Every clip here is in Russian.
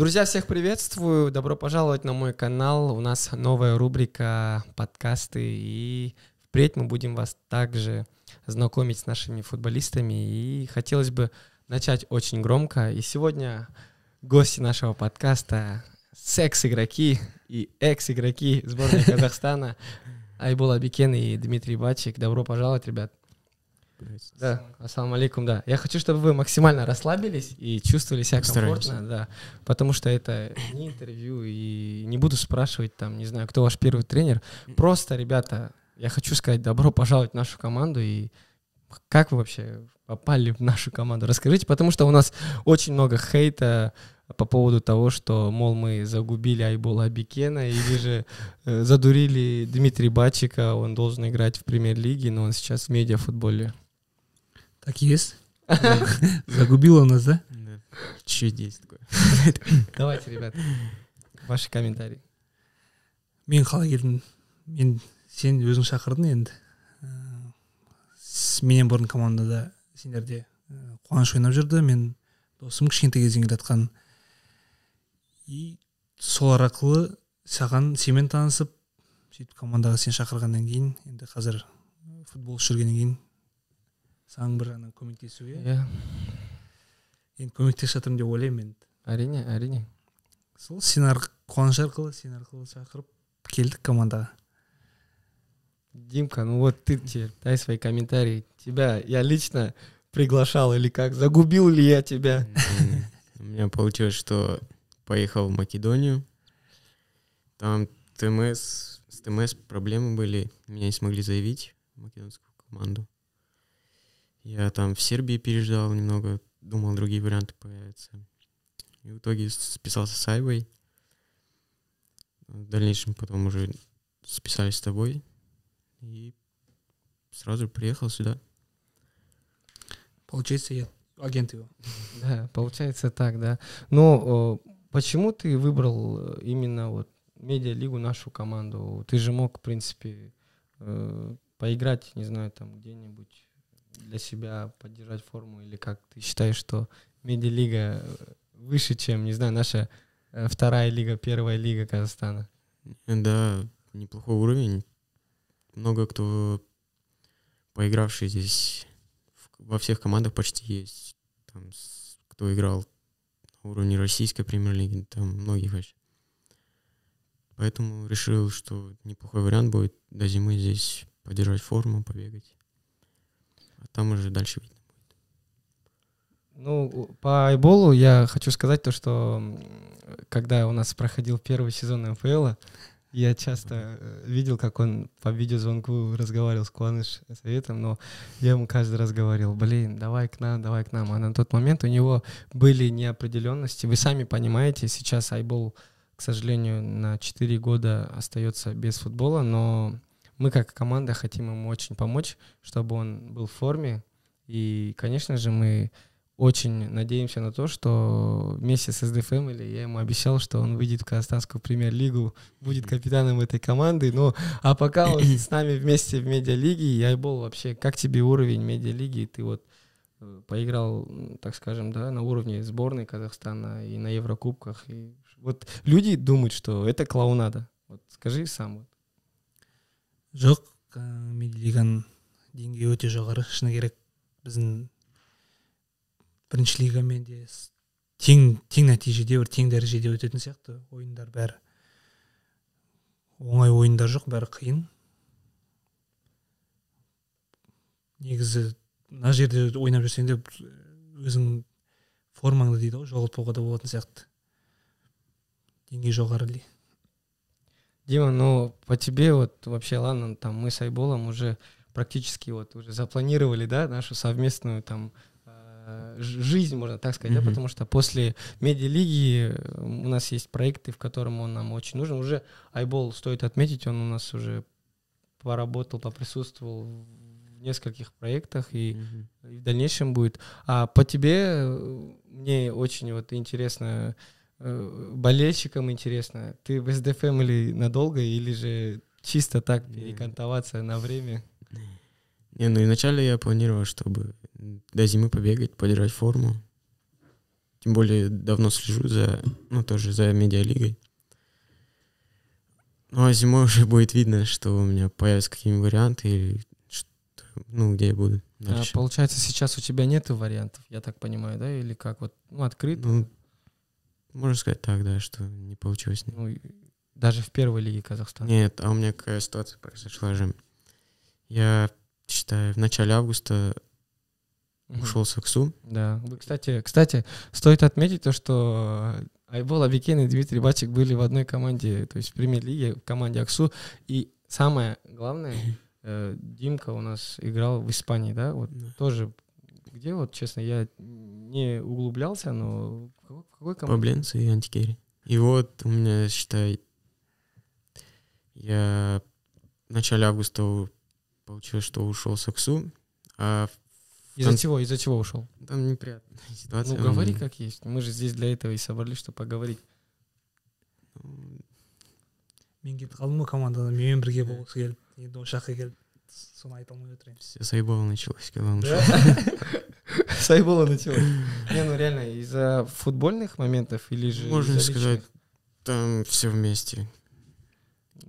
Друзья, всех приветствую. Добро пожаловать на мой канал. У нас новая рубрика подкасты. И впредь мы будем вас также знакомить с нашими футболистами. И хотелось бы начать очень громко. И сегодня гости нашего подкаста секс-игроки и экс-игроки сборной Казахстана Айбул Абикен и Дмитрий Бачик. Добро пожаловать, ребят блядь. Да, ассаламу алейкум, да. Я хочу, чтобы вы максимально расслабились и чувствовали себя комфортно, да. Потому что это не интервью, и не буду спрашивать там, не знаю, кто ваш первый тренер. Просто, ребята, я хочу сказать добро пожаловать в нашу команду и как вы вообще попали в нашу команду? Расскажите, потому что у нас очень много хейта по поводу того, что, мол, мы загубили Айбола Абикена или же э, задурили Дмитрия Бачика, он должен играть в премьер-лиге, но он сейчас в медиафутболе. Так есть. Загубило нас, да? Чуть есть такое. Давайте, ребят, ваши комментарии. Мен қалай келдім? Мен сен өзің шақырдың енді. Э, менен бұрын командада сендерде э, қуаныш ойнап жүрді. Мен досым кішкентай кезден келатқан. И сол арқылы саған сенмен танысып, сөйтіп командаға сен шақырғаннан кейін енді қазір футбол жүргеннен кейін саған бір жағынан көмектесуге иә yeah. енді көмектесіп жатырмын деп ойлаймын енді әрине әрине сол сен қуаныш арқылы сен арқылы шақырып келдік командаға Димка, ну вот ты дай свои комментарии. Тебя я лично приглашал или как? Загубил ли я тебя? У меня получилось, что поехал в Македонию. Там ТМС, с ТМС проблемы были. Меня не смогли заявить в македонскую команду. Я там в Сербии переждал немного, думал, другие варианты появятся. И в итоге списался с Айвой. В дальнейшем потом уже списались с тобой. И сразу приехал сюда. Получается, я агент его. Да, получается так, да. Но почему ты выбрал э, именно вот медиалигу, нашу команду? Ты же мог, в принципе, э, поиграть, не знаю, там где-нибудь для себя поддержать форму, или как ты считаешь, что медиалига э, выше, чем, не знаю, наша э, вторая лига, первая лига Казахстана? Да, неплохой уровень. Много кто, поигравший здесь, во всех командах почти есть. Там, кто играл на уровне российской премьер-лиги, там многие вообще. Поэтому решил, что неплохой вариант будет до зимы здесь поддержать форму, побегать там уже дальше видно будет. Ну, по айболу я хочу сказать то, что когда у нас проходил первый сезон НФЛ, я часто э, видел, как он по видеозвонку разговаривал с Куаныш Советом, но я ему каждый раз говорил, блин, давай к нам, давай к нам. А на тот момент у него были неопределенности. Вы сами понимаете, сейчас Айбол, к сожалению, на 4 года остается без футбола, но мы как команда хотим ему очень помочь, чтобы он был в форме. И, конечно же, мы очень надеемся на то, что вместе с СДФМ, или я ему обещал, что он выйдет в казахстанскую премьер-лигу, будет капитаном этой команды. Ну, а пока он с нами вместе в медиалиге, я был вообще, как тебе уровень медиалиги? Ты вот э, поиграл, так скажем, да, на уровне сборной Казахстана и на Еврокубках. И вот люди думают, что это клоунада. Вот скажи сам. жоқ медилиганың деңгейі өте жоғары шыны керек біздің бірінші лигамен де тең тең нәтижеде бір тең дәрежеде өтетін сияқты ойындар бәрі оңай ойындар жоқ бәрі қиын негізі мына жерде ойнап жүрсең де өзің формаңды дейді ғой жоғалтпауға да болатын сияқты деңгей жоғары Дима, ну по тебе вот вообще, ладно, там мы с Айболом уже практически вот уже запланировали, да, нашу совместную там э, жизнь, можно так сказать, mm-hmm. да, потому что после медиалиги э, у нас есть проекты, в котором он нам очень нужен. Уже Айбол, стоит отметить, он у нас уже поработал, поприсутствовал в нескольких проектах и, mm-hmm. и в дальнейшем будет. А по тебе э, мне очень вот интересно, Э, болельщикам интересно, ты в СДФМ или надолго или же чисто так перекантоваться на время? Не, ну изначально я планировал, чтобы до зимы побегать, подержать форму. Тем более давно слежу за, ну тоже за медиалигой. Ну а зимой уже будет видно, что у меня появятся какие-нибудь варианты или что, ну где я буду. А, получается сейчас у тебя нет вариантов, я так понимаю, да, или как вот, ну открыт? Ну можно сказать так, да, что не получилось. Ну, даже в первой лиге Казахстана. Нет, а у меня какая ситуация произошла же. Я считаю, в начале августа угу. ушел с Аксу. Да. Кстати, кстати, стоит отметить то, что а, Айбол Абикен и Дмитрий Бачик были в одной команде, то есть в премьер-лиге, в команде Аксу. И самое главное, э, Димка у нас играл в Испании, да? Вот да. тоже где вот, честно, я не углублялся, но какой, в какой команде? Пабленс и Антикерри. И вот у меня, считай, я в начале августа получилось, что ушел с Аксу, а из-за чего? Из-за чего ушел? Там неприятная ситуация. Ну, говори как есть. Мы же здесь для этого и собрались, чтобы поговорить. Ну, мен кетіп қалдым ғой командадан менімен бірге болғысы келіп енді осы жаққа келіп с ума и полны утра. Сайбола началось, когда он да? Сайбола началось. Не, ну реально, из-за футбольных моментов или же Можно сказать, там все вместе.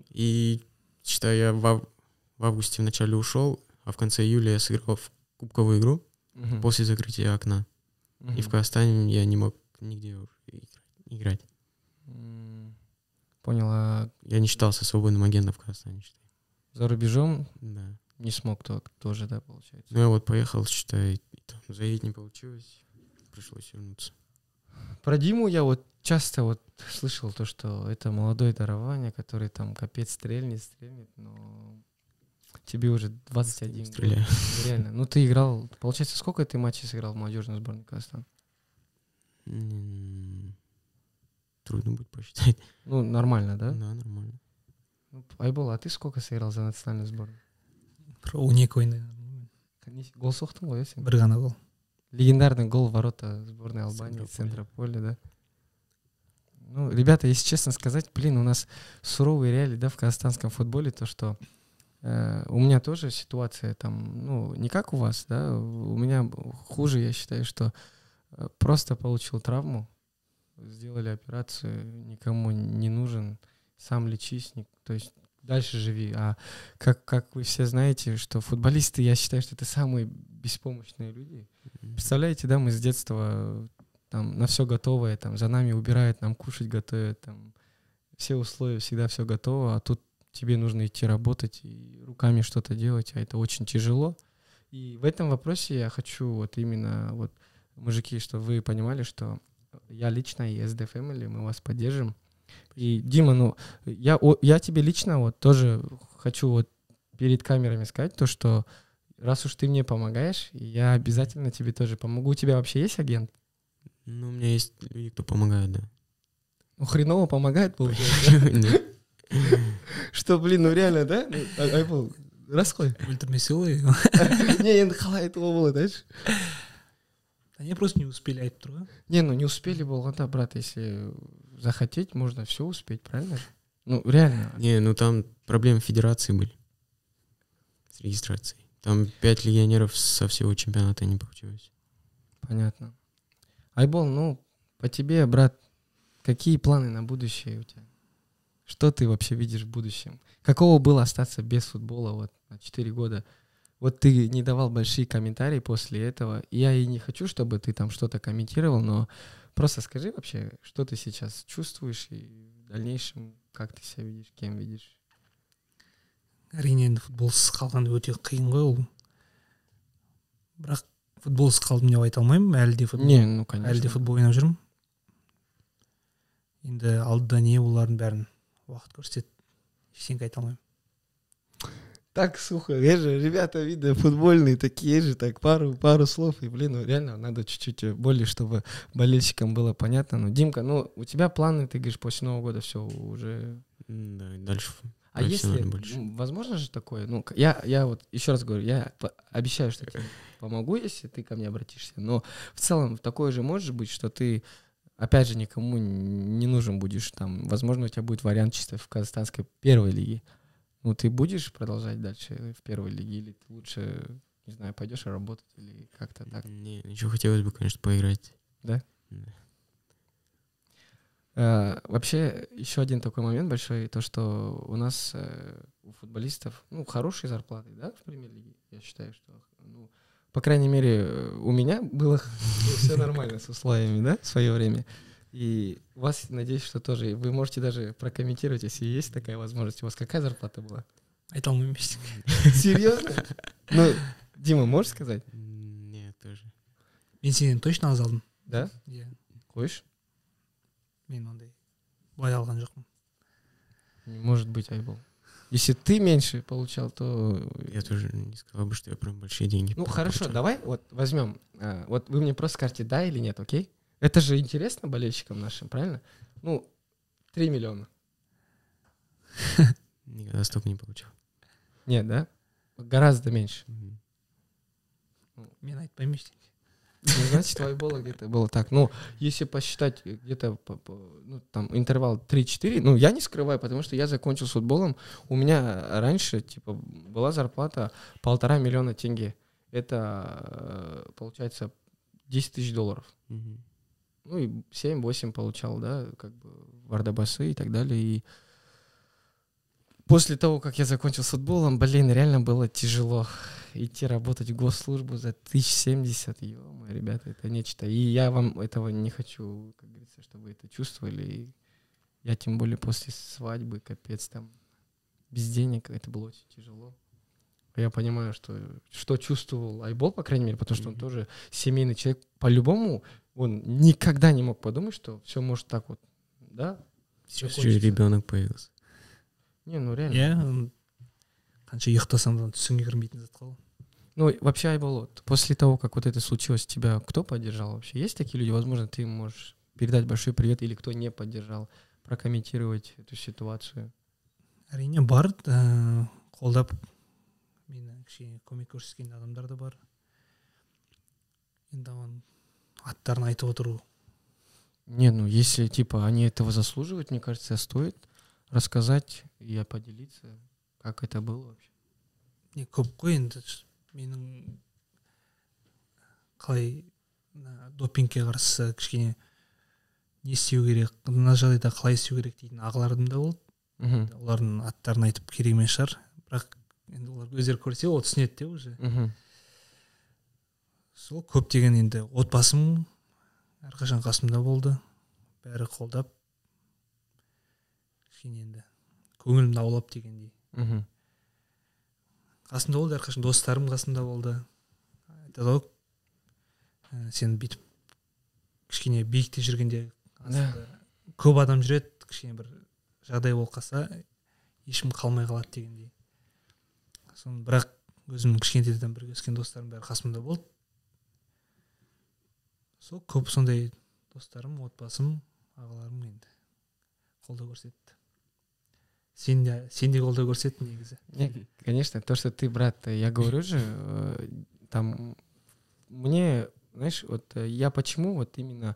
И, считай, я в, августе в начале ушел, а в конце июля я сыграл в кубковую игру угу. после закрытия окна. Угу. И в Казахстане я не мог нигде играть. Понял, а... Я не считался свободным агентом в Казахстане. За рубежом? Да. Не смог так тоже, да, получается? Ну, я вот поехал, считай, там, заедет не получилось, пришлось вернуться. Про Диму я вот часто вот слышал то, что это молодое дарование, который там капец стрельнет, стрельнет, но тебе уже 21 Стреляю. Реально. Ну, ты играл, получается, сколько ты матчей сыграл в молодежной сборной Казахстана? Трудно будет посчитать. Ну, нормально, да? Да, нормально. Ну, айбол а ты сколько сыграл за национальный сборную бір он екі ойнаған гол соқтың ғой иә сен бір ғана гол легендарный гол ворота сборной Албании центра поля, да? Ну, ребята, если честно сказать, блин, у нас суровые реалии, да, в казахстанском футболе, то, что э, у меня тоже ситуация там, ну, не как у вас, да, у меня хуже, я считаю, что э, просто получил травму, сделали операцию, никому не нужен, сам лечись, то есть дальше живи. А как, как вы все знаете, что футболисты, я считаю, что это самые беспомощные люди. Представляете, да, мы с детства там на все готовое, там за нами убирают, нам кушать готовят, там все условия, всегда все готово, а тут тебе нужно идти работать и руками что-то делать, а это очень тяжело. И в этом вопросе я хочу вот именно вот мужики, чтобы вы понимали, что я лично и SD Family, мы вас поддержим. И, Дима, ну, я, я тебе лично вот тоже хочу вот перед камерами сказать то, что раз уж ты мне помогаешь, я обязательно тебе тоже помогу. У тебя вообще есть агент? Ну, у меня есть люди, кто помогает, да. Ну, хреново помогает, получается. Что, блин, ну реально, да? Расход. Ну, а, расхой. Не, я не енді ну, этого айтуға знаешь? Они просто не успели, айтып Не, ну не успели болғанда, брат, если захотеть, можно все успеть, правильно? Ну, реально. Не, ну там проблемы федерации были с регистрацией. Там пять легионеров со всего чемпионата не получилось. Понятно. Айбол, ну, по тебе, брат, какие планы на будущее у тебя? Что ты вообще видишь в будущем? Каково было остаться без футбола вот на четыре года? Вот ты не давал большие комментарии после этого. Я и не хочу, чтобы ты там что-то комментировал, но просто скажи вообще, что ты сейчас чувствуешь и в дальнейшем как ты себя видишь, кем видишь. әрине енді футболсыз қалған өте қиын ғой ол бірақ футболсыз қалдым деп айта алмаймын әлі де футбол не ну конечно әлі де футбол ойнап жүрмін енді алдыда не олардың бәрін уақыт көрсетеді ештеңе айта алмаймын так сухо, я же, ребята, видно, футбольные такие же, так пару, пару слов, и, блин, ну, реально надо чуть-чуть более, чтобы болельщикам было понятно. Ну, Димка, ну, у тебя планы, ты говоришь, после Нового года все уже... Да, и дальше а если, больше. возможно же такое, ну, я, я вот еще раз говорю, я обещаю, что тебе помогу, если ты ко мне обратишься, но в целом такое же может быть, что ты, опять же, никому не нужен будешь, там, возможно, у тебя будет вариант чисто в казахстанской первой лиге, ну, ты будешь продолжать дальше в первой лиге, или ты лучше, не знаю, пойдешь работать, или как-то так? Не, ничего хотелось бы, конечно, поиграть. Да? Да. А, вообще, еще один такой момент большой, то, что у нас э, у футболистов, ну, хорошие зарплаты, да, в премьер-лиге, я считаю, что, ну, по крайней мере, э, у меня было все нормально с условиями, да, в свое время. И у вас, надеюсь, что тоже, вы можете даже прокомментировать, если есть такая возможность. У вас какая зарплата была? Это мой месяц. Серьезно? Ну, Дима, можешь сказать? Нет, тоже. Мен точно аз алдым. Да? Иә. Қойшы. Мен ондай Может быть, айбол. Если ты меньше получал, то... Я тоже не сказал бы, что я прям большие деньги. Ну, хорошо, давай вот возьмем. А, вот вы мне просто скажете да или нет, окей? Это же интересно болельщикам нашим, правильно? Ну, 3 миллиона. Никогда столько не получил. Нет, да? Гораздо меньше. Минать ну. помещение. Ну, значит, твой было где-то было так. Ну, если посчитать э, где-то ну, там интервал 3-4, ну, я не скрываю, потому что я закончил с футболом. У меня раньше, типа, была зарплата полтора миллиона тенге. Это, э, получается, 10 тысяч долларов. Угу ну и 7-8 получал, да, как бы вардабасы и так далее. И после того, как я закончил с футболом, блин, реально было тяжело идти работать в госслужбу за 1070, ё ребята, это нечто. И я вам этого не хочу, как говорится, чтобы вы это чувствовали. И я тем более после свадьбы, капец, там, без денег, это было очень тяжело. Я понимаю, что, что чувствовал Айбол, по крайней мере, потому что mm-hmm. он тоже семейный человек. По-любому он никогда не мог подумать, что все может так вот, да? Сейчас ребенок появился. Не, ну реально. Иә қанша сам все не кірмейтін не қой ну вообще айболот. после того как вот это случилось тебя кто поддержал вообще есть такие люди возможно ты можешь передать большой привет или кто не поддержал прокомментировать эту ситуацию әрине Барт, холдап, э, қолдап мені кішкене көмек көрсеткен адамдар да бар аттарын айтып отыру не ну если типа они этого заслуживают мне кажется стоит рассказать и поделиться как это было вообще не көп қой енді менің қалай допингке қарсы кішкене не істеу керек мына жағдайда қалай істеу керек дейтін ағаларым да болды мхм олардың аттарын айтып керек емес шығар бірақ енді олар өздері көрсе ол түсінеді де уже мхм сол көптеген енді отбасым әрқашан қасымда болды бәрі қолдап кішкене енді көңілімді аулап дегендей мхм қасымда болды әрқашан достарым қасымда болды айтады ғой ә, сен бүйтіп кішкене биікте жүргенде ә. көп адам жүреді кішкене бір жағдай болып қалса ешкім қалмай қалады дегендей соны бірақ өзімнің кішкентайдан бірге өскен достарым бәрі қасымда болды сол көп сондай достарым отбасым ағаларым енді қолдау көрсетті сен де сен де қолдау көрсеттің негізі нет конечно то что ты брат я говорю же э, там мне знаешь вот э, я почему вот именно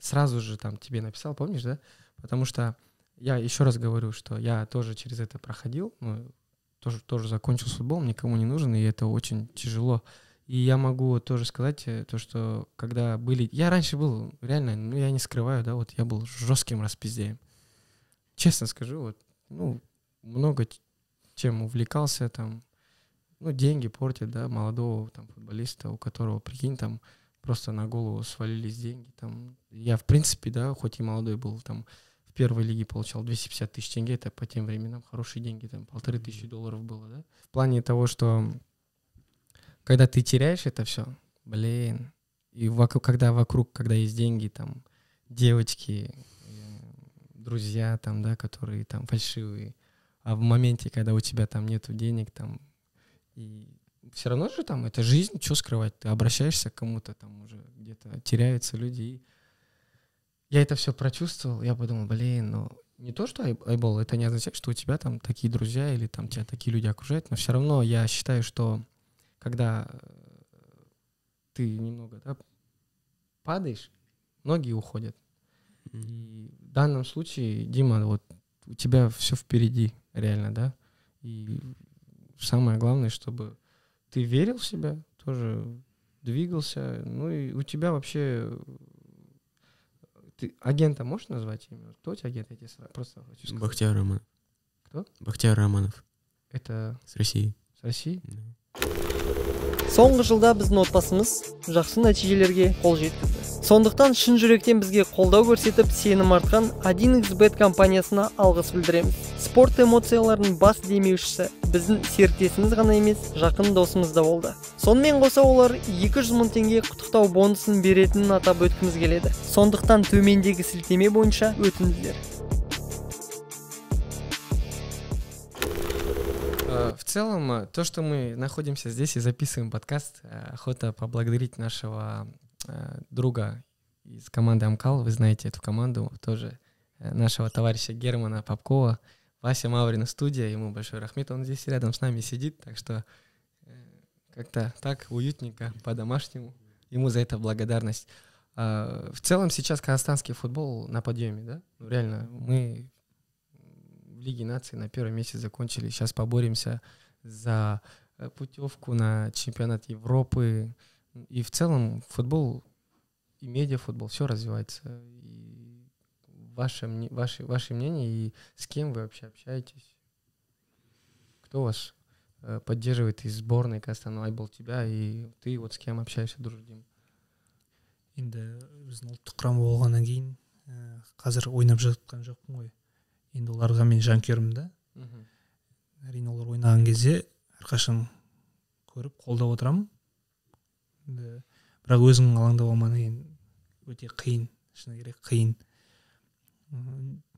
сразу же там тебе написал помнишь да потому что я еще раз говорю что я тоже через это проходил ну, тоже тоже закончил футбол никому не нужен и это очень тяжело и я могу тоже сказать э, то, что когда были... Я раньше был, реально, ну я не скрываю, да, вот я был жестким распиздеем. Честно скажу, вот, ну, много чем увлекался там, ну, деньги портят, да, молодого там футболиста, у которого, прикинь, там просто на голову свалились деньги, там, я, в принципе, да, хоть и молодой был, там, в первой лиге получал 250 тысяч тенге, это по тем временам хорошие деньги, там, полторы тысячи долларов было, да. В плане того, что когда ты теряешь это все, блин, и вокруг, когда вокруг, когда есть деньги, там, девочки, э, друзья, там, да, которые там фальшивые, а в моменте, когда у тебя там нету денег, там, и все равно же там, это жизнь, что скрывать, ты обращаешься к кому-то, там уже где-то теряются люди, и я это все прочувствовал, я подумал, блин, ну, не то, что айбол, это не означает, что у тебя там такие друзья или там тебя такие люди окружают, но все равно я считаю, что когда э, ты немного да, падаешь, ноги уходят. И в данном случае, Дима, вот у тебя все впереди, реально, да? И самое главное, чтобы ты верил в себя, тоже двигался. Ну и у тебя вообще э, ты агента можешь назвать имя? Кто у тебя агент? Я тебе просто хочу сказать. Бахтияр Романов. Кто? Бахтияр Романов. Это... С России. С России? Да. соңғы жылда біздің отбасымыз жақсы нәтижелерге қол жеткізді сондықтан шын жүректен бізге қолдау көрсетіп сенім артқан 1xbet компаниясына алғыс білдіреміз спорт эмоцияларының бас демеушісі біздің серіктесіміз ғана емес жақын досымыз да болды сонымен қоса олар 200 мың теңге құттықтау бонусын беретінін атап өткіміз келеді сондықтан төмендегі сілтеме бойынша өтінділер целом, э, то, что мы находимся здесь и записываем подкаст, э, охота поблагодарить нашего э, друга из команды Амкал, вы знаете эту команду, тоже нашего товарища Германа Попкова, Вася Маврина студия, ему большой рахмет, он здесь рядом с нами сидит, так что как-то так уютненько, по-домашнему, ему за это благодарность. А, в целом сейчас казахстанский футбол на подъеме, да? Ну, реально, мы в Лиге наций на первом месте закончили. Сейчас поборемся за э, путевку на чемпионат Европы. И в целом футбол и медиафутбол, все развивается. И ваше, ваше, ваше мнение и с кем вы вообще общаетесь? Кто вас э, поддерживает из сборной Казахстана Айбол тебя и ты вот с кем общаешься, дружим? енді біздің ұлттық құрама болғаннан кейін ә, э, қазір ойнап енді оларға мен жанкүйермін да мхм әрине олар ойнаған кезде әрқашан көріп қолдап отырамын бірақ өзің алаңдап алману деген өте қиын шыны керек қиын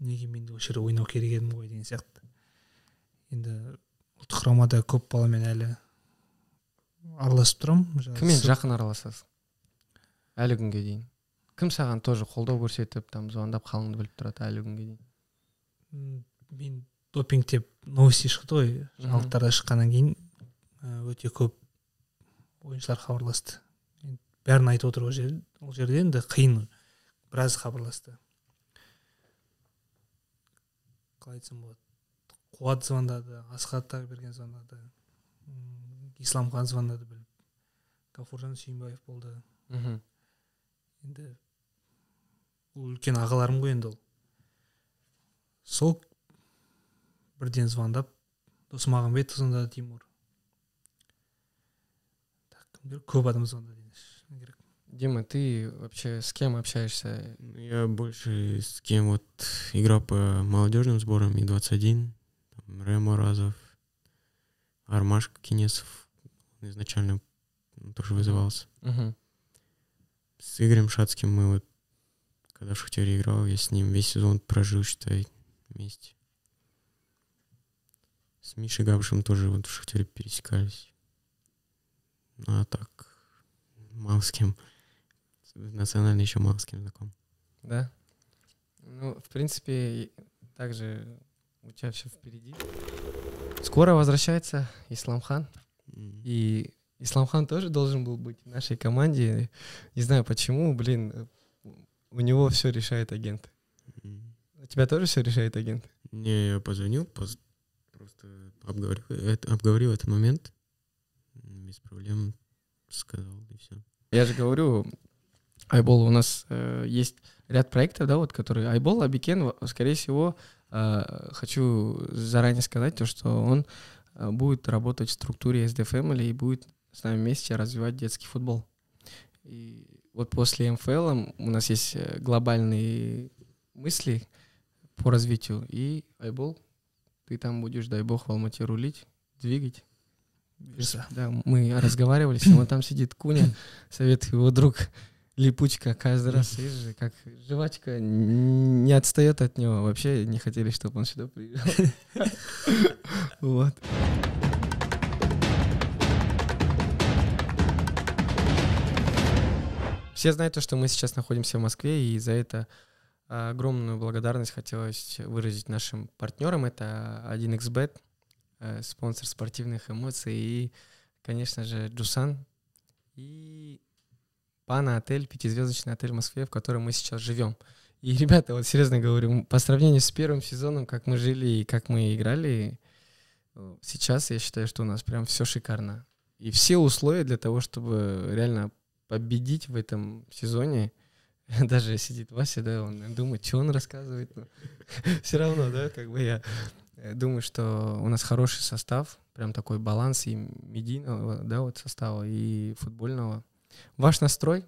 неге мен де осы жерде ойнау керек едім ғой деген сияқты енді ұлттық құрамада көп баламен әлі араласып тұрамын кіммен жақын араласасың әлі күнге дейін кім саған тоже қолдау көрсетіп там звондап қалыңды біліп тұрады әлі күнге дейін мен допинг деп новости шықты ғой жаңалықтарда шыққаннан кейін э, өте көп ойыншылар хабарласты бәрін айтып отыр ол жерде ол жерде енді қиын біраз хабарласты қалай айтсам болады қуат звондады асхат тағыберген звондады исламхан звондады біліп ғафуржан сүйінбаев болды мхм енді ол үлкен ағаларым ғой енді ол сол бірден звондап досмағамбет звондады тимур так кімдер көп адам звондады керек дима ты вообще с кем общаешься ну, я больше с кем вот играл по молодежным сборам и 21 там ремо разов армаш кинесов изначально ну, тоже вызывался угу. с игорем шацким мы вот когда в шахтере играл я с ним весь сезон прожил считай вместе. С Мишей Габышем тоже вот в Шахтере пересекались. Ну, а так, мало с кем. Национально еще мало с кем знаком. Да? Ну, в принципе, также у тебя все впереди. Скоро возвращается Исламхан. Mm. И Исламхан тоже должен был быть в нашей команде. Не знаю почему, блин, у него все решает агенты. Тебя тоже все решает агент? Не, я позвонил, поз... просто обговорил, это, обговорил этот момент. Без проблем сказал, и все. Я же говорю, Айбол, у нас э, есть ряд проектов, да, вот, которые Айбол, Абикен, скорее всего, э, хочу заранее сказать то, что он э, будет работать в структуре sdfm или и будет с нами вместе развивать детский футбол. И вот после МФЛ у нас есть э, глобальные мысли, по развитию. И Айбол, ты там будешь, дай бог, в Алмате рулить, двигать. Вижу. Да, мы разговаривали с ним, а там сидит Куня, совет его друг, липучка каждый раз, видишь же, как жвачка не отстает от него. Вообще не хотели, чтобы он сюда приезжал. Вот. Все знают то, что мы сейчас находимся в Москве, и за это Огромную благодарность хотелось выразить нашим партнерам. Это 1xbet, э, спонсор спортивных эмоций, и, конечно же, Джусан и Пана отель, пятизвездочный отель в Москве, в котором мы сейчас живем. И, ребята, вот серьезно говорю, по сравнению с первым сезоном, как мы жили и как мы играли, э, сейчас я считаю, что у нас прям все шикарно. И все условия для того, чтобы реально победить в этом сезоне, даже сидит Вася, да, он думает, что он рассказывает, но все равно, да, как бы я э, думаю, что у нас хороший состав, прям такой баланс и медийного, да, вот состава, и футбольного. Ваш настрой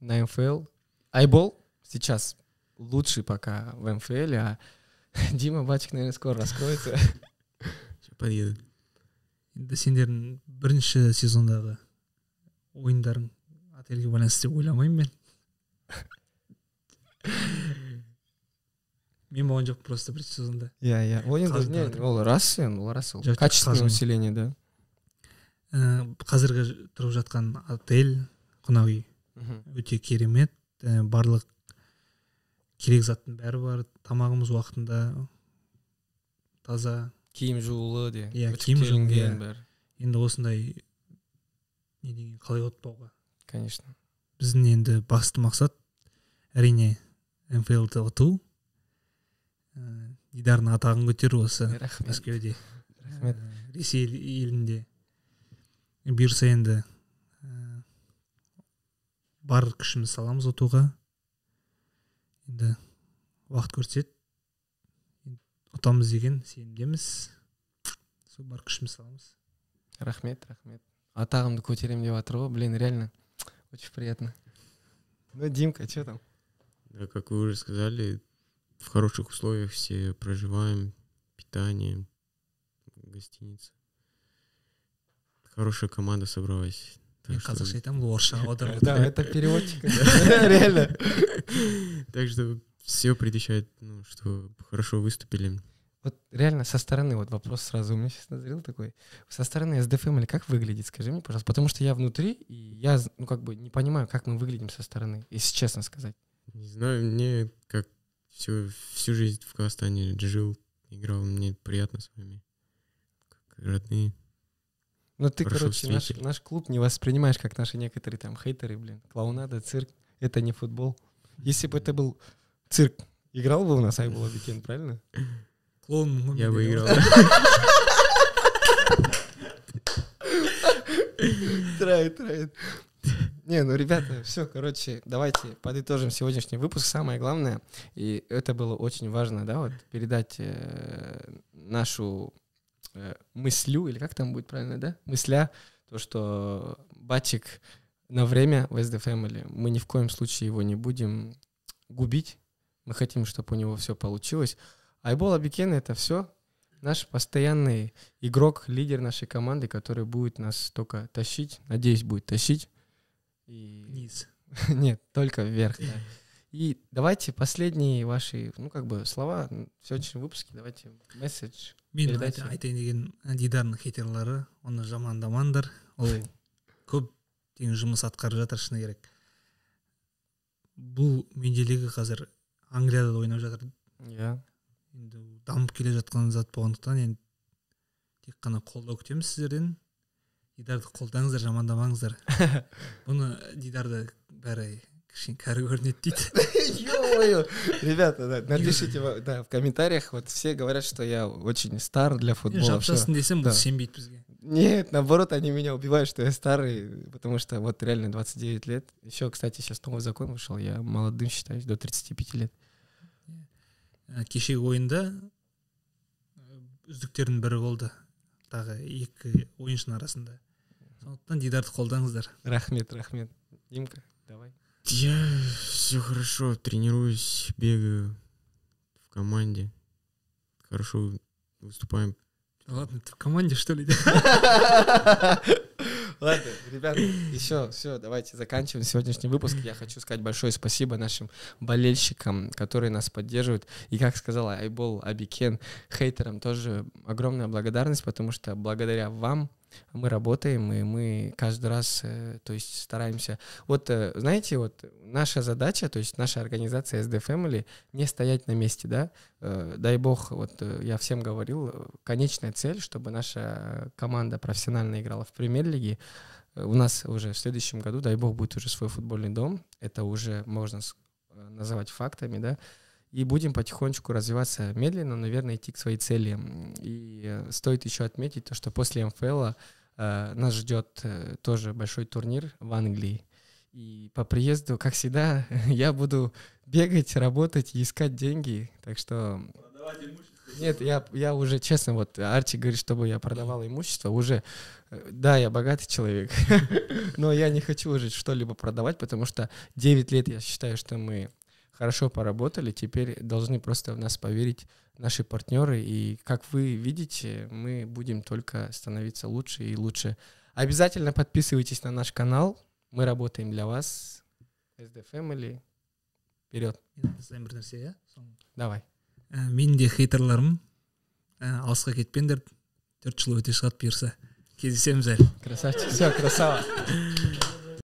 на МФЛ? Айбол сейчас лучший пока в МФЛ, а Дима Батик, наверное, скоро раскроется. Сейчас Подъедет. енді сендердің бірінші сезондағы ойындарың отельге байланысты деп ойламаймын мен мен болған жоқпын просто бірінші сезонда иә иә ол енді ол рас енді ол рас ол качественное усиление да э, қазіргі тұрып жатқан отель қонақ үй өте керемет э, барлық керек заттың бәрі бар тамағымыз уақытында таза киім жуулы де иә киім иә. енді осындай не деген қалай ұтпауға конечно біздің енді басты мақсат әрине мфлды ұту э, дидардың атағын көтеру осы рахмет мәскеуде рахмет э, ресей елінде бұйырса енді э, бар күшімізді саламыз ұтуға енді уақыт көрсет ұтамыз деген сенімдеміз сол бар күшімізді саламыз рахмет рахмет атағымды көтеремін деп жатыр ғой блин реально очень приятно ну димка че там Э, как вы уже сказали, в хороших условиях все проживаем, питание, гостиница. Хорошая команда собралась. Мне казалось, что там лоша. Да, это переводчик. Реально. Так что все предвещает, ну, что хорошо выступили. Вот реально со стороны, вот вопрос сразу у меня сейчас назрел такой. Со стороны SDFM эм или как выглядит, скажи мне, пожалуйста, потому что я внутри, и я, ну, как бы не понимаю, как мы выглядим со стороны, если честно сказать. Не знаю, мне как всю, всю жизнь в Казахстане жил, играл, мне приятно с вами. Как родные. Ну ты, Прошу короче, наш, наш клуб не воспринимаешь, как наши некоторые там хейтеры, блин. Клоунада, цирк, это не футбол. Если бы это был цирк, играл бы у нас Айбула Бекен, правильно? Клоун. Я бы играл. Трает, трает. Не, ну, ребята, все, короче, давайте подытожим сегодняшний выпуск. Самое главное, и это было очень важно, да, вот передать э, нашу э, мыслю, или как там будет правильно, да, мысля, то, что батик на время в SD Family, мы ни в коем случае его не будем губить, мы хотим, чтобы у него все получилось. Айбол Абикен — это все наш постоянный игрок, лидер нашей команды, который будет нас только тащить, надеюсь, будет тащить И... Низ. Нет, только вверх, И давайте последние ваши, ну, как бы, слова в сегодняшнем выпуске, давайте месседж. Мен айтайын деген дидардың хейтерлары оны жамандамаңдар ол көптеген жұмыс атқарып жатыр шыны керек бұл менделегі қазір англияда да ойнап жатыр иә енді дамып келе жатқан зат болғандықтан енді тек қана қолдау күтеміз сіздерден дидарды қолдаңыздар жамандамаңыздар бұны э, дидарды бәрі кішкене кәрі көрінеді дейді ребята напишите да в комментариях вот все говорят что я очень стар для футбола жапсасын десем бұл сенбейді бізге нет, наоборот, они меня убивают, что я старый, потому что вот реально 29 лет. Еще, кстати, сейчас новый закон вышел, я молодым считаюсь, до 35 лет. Э, кешегі ойында э, үздіктердің бірі болды тағы екі ойыншының арасында сондықтан дидарды қолданыңыздар рахмет рахмет димка давай я все хорошо тренируюсь бегаю в команде хорошо выступаем ладно ты в команде что ли Ладно, ребята, еще все, давайте заканчиваем сегодняшний выпуск. Я хочу сказать большое спасибо нашим болельщикам, которые нас поддерживают. И как сказала Айбол Абикен, хейтерам тоже огромная благодарность, потому что благодаря вам мы работаем, и мы каждый раз, э, то есть, стараемся. Вот, э, знаете, вот наша задача, то есть наша организация SD Family, не стоять на месте, да. Э, дай бог, вот я всем говорил, конечная цель, чтобы наша команда профессионально играла в премьер-лиге, у нас уже в следующем году, дай бог, будет уже свой футбольный дом. Это уже можно называть фактами, да и будем потихонечку развиваться медленно, наверное, идти к своей цели. И э, стоит еще отметить то, что после МФЛ э, нас ждет э, тоже большой турнир в Англии. И по приезду, как всегда, я буду бегать, работать искать деньги. Так что... Нет, я, я уже, честно, вот Арчи говорит, чтобы я продавал имущество, уже, э, да, я богатый человек, но я не хочу уже что-либо продавать, потому что 9 лет я считаю, что мы хорошо поработали, теперь должны просто в нас поверить наши партнеры, и как вы видите, мы будем только становиться лучше и лучше. Обязательно подписывайтесь на наш канал, мы работаем для вас. SD Family, эм вперед. Давай. Э, Минди де хейтерларым э, алысқа кетпеңдер төрт жыл өте шығады бұйырса красавчик все красава